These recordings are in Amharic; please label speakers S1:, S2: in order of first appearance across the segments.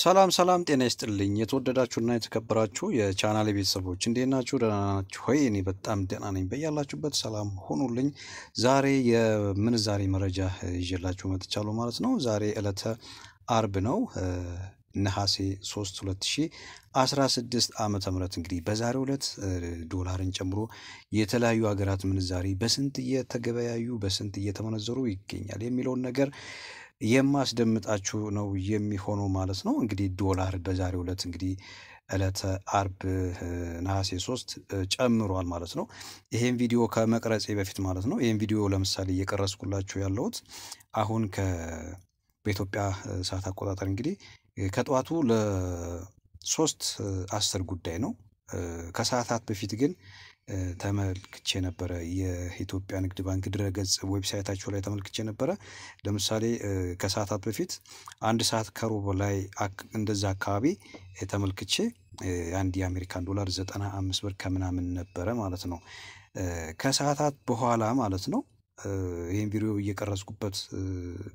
S1: ሰላም ሰላም፣ ጤና ይስጥልኝ የተወደዳችሁና የተከበራችሁ የቻናል ቤተሰቦች እንዴት ናችሁ? ደህና ናችሁ ሆይ? እኔ በጣም ደህና ነኝ። በያላችሁበት ሰላም ሆኑልኝ። ዛሬ የምንዛሬ መረጃ ይዤላችሁ መጥቻለሁ ማለት ነው። ዛሬ ዕለተ አርብ ነው ነሐሴ 3 2016 ዓመተ ምህረት እንግዲህ በዛሬ ዕለት ዶላርን ጨምሮ የተለያዩ ሀገራት ምንዛሬ በስንት እየተገበያዩ በስንት እየተመነዘሩ ይገኛል የሚለውን ነገር የማስደምጣችሁ ነው የሚሆነው ማለት ነው። እንግዲህ ዶላር በዛሬው ዕለት እንግዲህ ዕለተ አርብ ነሐሴ ሶስት ጨምሯል ማለት ነው። ይሄን ቪዲዮ ከመቅረጼ በፊት ማለት ነው። ይሄን ቪዲዮ ለምሳሌ እየቀረስኩላችሁ ያለሁት አሁን በኢትዮጵያ ሰዓት አቆጣጠር እንግዲህ ከጠዋቱ ለሶስት አስር ጉዳይ ነው። ከሰዓታት በፊት ግን ተመልክቼ ነበረ የኢትዮጵያ ንግድ ባንክ ድረገጽ ዌብሳይታቸው ላይ ተመልክቼ ነበረ። ለምሳሌ ከሰዓታት በፊት አንድ ሰዓት ከሩብ ላይ እንደዛ አካባቢ ተመልክቼ አንድ የአሜሪካን ዶላር ዘጠና አምስት ብር ከምናምን ነበረ ማለት ነው። ከሰዓታት በኋላ ማለት ነው ይህን ቪዲዮ እየቀረጽኩበት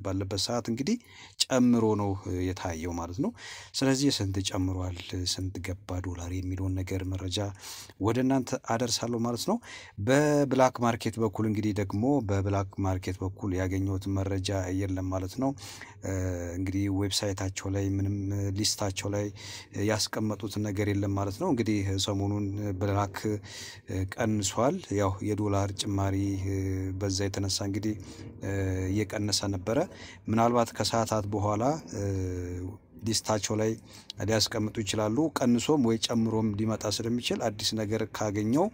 S1: ባለበት ሰዓት እንግዲህ ጨምሮ ነው የታየው ማለት ነው። ስለዚህ ስንት ጨምሯል፣ ስንት ገባ ዶላር የሚለውን ነገር መረጃ ወደ እናንተ አደርሳለሁ ማለት ነው። በብላክ ማርኬት በኩል እንግዲህ ደግሞ በብላክ ማርኬት በኩል ያገኘሁት መረጃ የለም ማለት ነው። እንግዲህ ዌብሳይታቸው ላይ ምንም ሊስታቸው ላይ ያስቀመጡት ነገር የለም ማለት ነው። እንግዲህ ሰሞኑን ብላክ ቀንሷል። ያው የዶላር ጭማሪ በዛ የተነሳ እንግዲህ እየቀነሰ ነበረ። ምናልባት ከሰዓታት በኋላ ሊስታቸው ላይ ሊያስቀምጡ ይችላሉ። ቀንሶም ወይ ጨምሮም ሊመጣ ስለሚችል አዲስ ነገር ካገኘው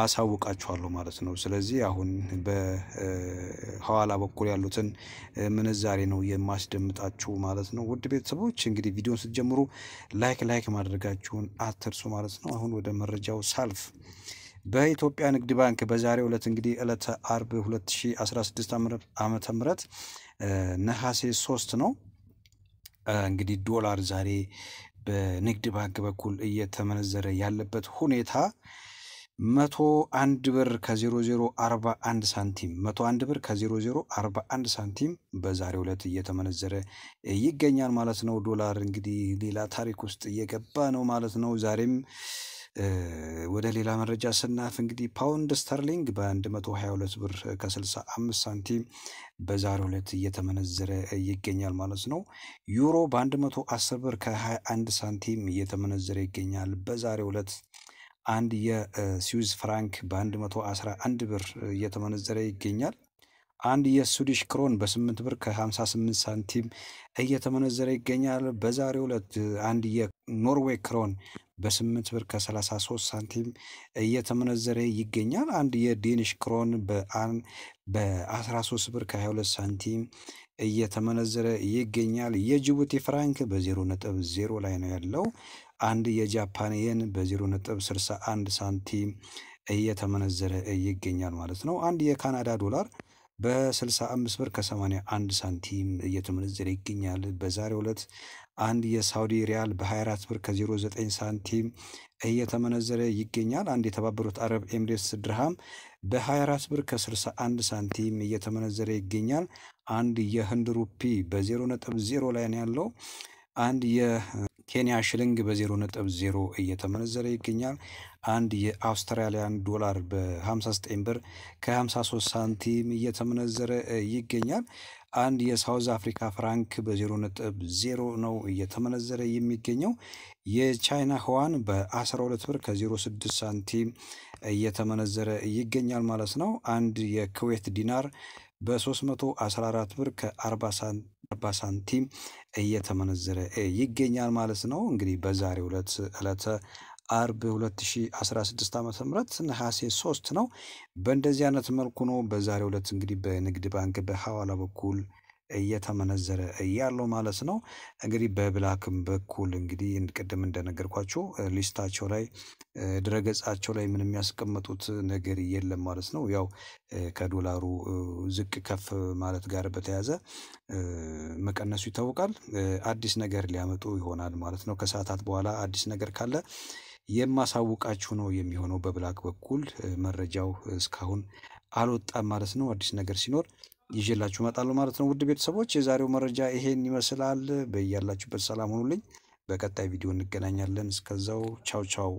S1: አሳውቃችኋለሁ ማለት ነው። ስለዚህ አሁን በኋላ በኩል ያሉትን ምንዛሬ ነው የማስደምጣችሁ ማለት ነው። ውድ ቤተሰቦች እንግዲህ ቪዲዮን ስትጀምሩ ላይክ ላይክ ማድረጋችሁን አትርሱ ማለት ነው። አሁን ወደ መረጃው ሳልፍ በኢትዮጵያ ንግድ ባንክ በዛሬ ዕለት እንግዲህ ዕለት አርብ 2016 ዓመተ ምህረት ነሐሴ 3 ነው እንግዲህ ዶላር ዛሬ በንግድ ባንክ በኩል እየተመነዘረ ያለበት ሁኔታ መቶ አንድ ብር ከዜሮ ዜሮ አርባ አንድ ሳንቲም መቶ አንድ ብር ከዜሮ ዜሮ አርባ አንድ ሳንቲም በዛሬው ዕለት እየተመነዘረ ይገኛል ማለት ነው። ዶላር እንግዲህ ሌላ ታሪክ ውስጥ እየገባ ነው ማለት ነው። ዛሬም ወደ ሌላ መረጃ ስናፍ እንግዲህ ፓውንድ ስተርሊንግ በ122 ብር ከ65 ሳንቲም በዛሬ ዕለት እየተመነዘረ ይገኛል ማለት ነው። ዩሮ በ110 ብር ከ21 ሳንቲም እየተመነዘረ ይገኛል በዛሬ ዕለት። አንድ የስዊዝ ፍራንክ በ111 ብር እየተመነዘረ ይገኛል። አንድ የስዊዲሽ ክሮን በ8 ብር ከ58 ሳንቲም እየተመነዘረ ይገኛል። በዛሬው ዕለት አንድ የኖርዌይ ክሮን በስምንት ብር ከሰላሳ 33 ሳንቲም እየተመነዘረ ይገኛል። አንድ የዴኒሽ ክሮን በ13 ብር ከሀያ 22 ሳንቲም እየተመነዘረ ይገኛል። የጅቡቲ ፍራንክ በዜሮ 0 ነጥብ ዜሮ ላይ ነው ያለው። አንድ የጃፓን የን በ0 ነጥብ 61 ሳንቲም እየተመነዘረ ይገኛል ማለት ነው። አንድ የካናዳ ዶላር በ65 ብር ከ81 ሳንቲም እየተመነዘረ ይገኛል። በዛሬው ዕለት አንድ የሳውዲ ሪያል በ24 ብር ከ09 ሳንቲም እየተመነዘረ ይገኛል። አንድ የተባበሩት አረብ ኤምሬትስ ድርሃም በ24 ብር ከ61 ሳንቲም እየተመነዘረ ይገኛል። አንድ የህንድ ሩፒ በ0 ላይ ነው ያለው። አንድ የ ኬንያ ሽልንግ በ0 ነጥብ 0 እየተመነዘረ ይገኛል። አንድ የአውስትራሊያን ዶላር በ59 ብር ከ53 ሳንቲም እየተመነዘረ ይገኛል። አንድ የሳውዝ አፍሪካ ፍራንክ በ0 ነጥብ 0 ነው እየተመነዘረ የሚገኘው። የቻይና ህዋን በ12 ብር ከ06 ሳንቲም እየተመነዘረ ይገኛል ማለት ነው። አንድ የኩዌት ዲናር በ314 ብር ከ40 ሳንቲም እየተመነዘረ ይገኛል ማለት ነው። እንግዲህ በዛሬ ሁለት ዕለተ አርብ 2016 ዓ ም ነሐሴ 3 ነው። በእንደዚህ አይነት መልኩ ነው በዛሬ ሁለት እንግዲህ በንግድ ባንክ በሐዋላ በኩል እየተመነዘረ ያለው ማለት ነው። እንግዲህ በብላክም በኩል እንግዲህ ቅድም እንደነገርኳችሁ ሊስታቸው ላይ ድረገጻቸው ላይ ምን የሚያስቀመጡት ነገር የለም ማለት ነው። ያው ከዶላሩ ዝቅ ከፍ ማለት ጋር በተያዘ መቀነሱ ይታወቃል። አዲስ ነገር ሊያመጡ ይሆናል ማለት ነው። ከሰዓታት በኋላ አዲስ ነገር ካለ የማሳውቃችሁ ነው የሚሆነው። በብላክ በኩል መረጃው እስካሁን አልወጣም ማለት ነው። አዲስ ነገር ሲኖር ይዤላችሁ እመጣለሁ ማለት ነው። ውድ ቤተሰቦች የዛሬው መረጃ ይሄን ይመስላል። በያላችሁበት ሰላም ሆኑልኝ። በቀጣይ ቪዲዮ እንገናኛለን። እስከዛው ቻው ቻው።